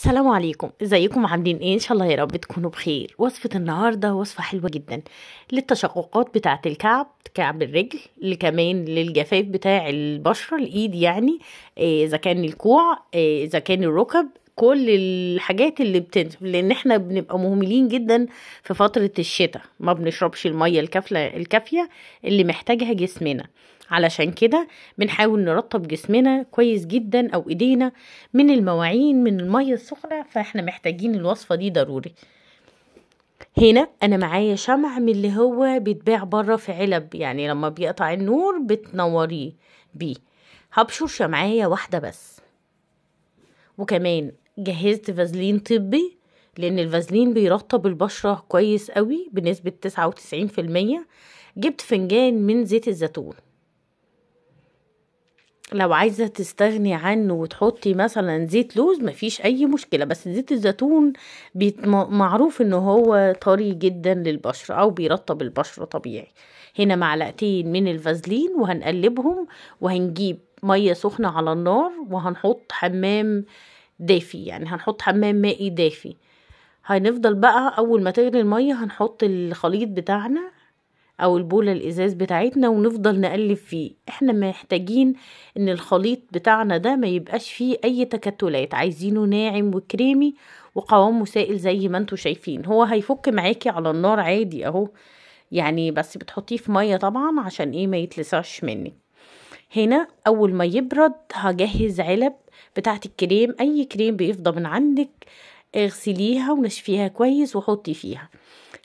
السلام عليكم ازيكم عاملين ايه ان شاء الله يا رب تكونوا بخير وصفه النهارده وصفه حلوه جدا للتشققات بتاعه الكعب كعب الرجل اللي كمان للجفاف بتاع البشره الايد يعني إيه، اذا إيه كان الكوع إيه، اذا إيه كان الركب كل الحاجات اللي بتنزل لان احنا بنبقى مهملين جدا في فتره الشتاء ما بنشربش الميه الكافيه الكافيه اللي محتاجها جسمنا علشان كده بنحاول نرطب جسمنا كويس جدا او ايدينا من المواعين من الميه السخنه فاحنا محتاجين الوصفه دي ضروري هنا انا معايا شمع من اللي هو بيتباع بره في علب يعني لما بيقطع النور بتنوريه بيه هبشر شمعية واحده بس وكمان جهزت فازلين طبي لان الفازلين بيرطب البشرة كويس قوي بنسبة تسعة وتسعين في المية جبت فنجان من زيت الزيتون لو عايزة تستغني عنه وتحطي مثلا زيت لوز مفيش اي مشكلة بس زيت الزيتون معروف ان هو طري جدا للبشرة او بيرطب البشرة طبيعي هنا معلقتين من الفازلين وهنقلبهم وهنجيب مية سخنة على النار وهنحط حمام دافي يعني هنحط حمام مائي دافي هنفضل بقى اول ما تغلي الميه هنحط الخليط بتاعنا او البولة الازاز بتاعتنا ونفضل نقلب فيه احنا محتاجين ان الخليط بتاعنا ده ما يبقاش فيه اي تكتلات عايزينه ناعم وكريمي وقوامه سائل زي ما انتوا شايفين هو هيفك معاكي على النار عادي اهو يعني بس بتحطيه في ميه طبعا عشان ايه ما يتلسعش منك هنا اول ما يبرد هجهز علب بتاعت الكريم اي كريم بيفضى من عندك اغسليها ونشفيها كويس وحطي فيها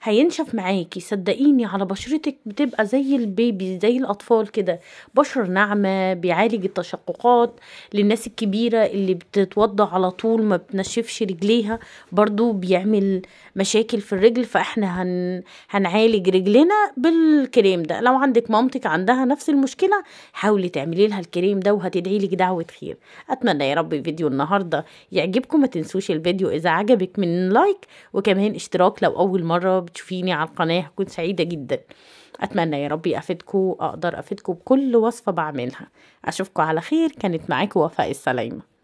هينشف معاكي صدقيني على بشرتك بتبقى زي البيبي زي الاطفال كده بشرة ناعمة بيعالج التشققات للناس الكبيرة اللي بتتوضى على طول ما بتنشفش رجليها برضو بيعمل مشاكل في الرجل فاحنا هن... هنعالج رجلنا بالكريم ده لو عندك مامتك عندها نفس المشكلة حاولي تعملي لها الكريم ده وهتدعي لك دعوة خير اتمنى يا رب فيديو النهاردة يعجبكم ما تنسوش الفيديو اذا عجبك من لايك وكمان اشتراك لو اول مرة مرة بتشوفيني على القناة هكون سعيدة جدا أتمنى يا ربي أفيدكم أقدر أفيدكم بكل وصفة بعملها أشوفكم على خير كانت معاكم وفاء السلامة